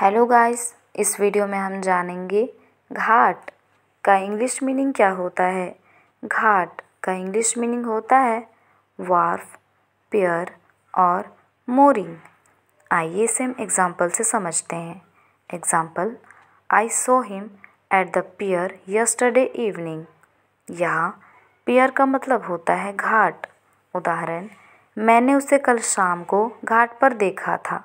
hello guys इस video में हम जानेंगे घाट का इंग्लिश मीनिंग क्या होता है घाट का इंग्लिश मीनिंग होता है वार्फ पियर और मोरिंग आइए इसे हम एग्ज़ाम्पल से समझते हैं example I saw him at the pier yesterday evening यहाँ पियर का मतलब होता है घाट उदाहरण मैंने उसे कल शाम को घाट पर देखा था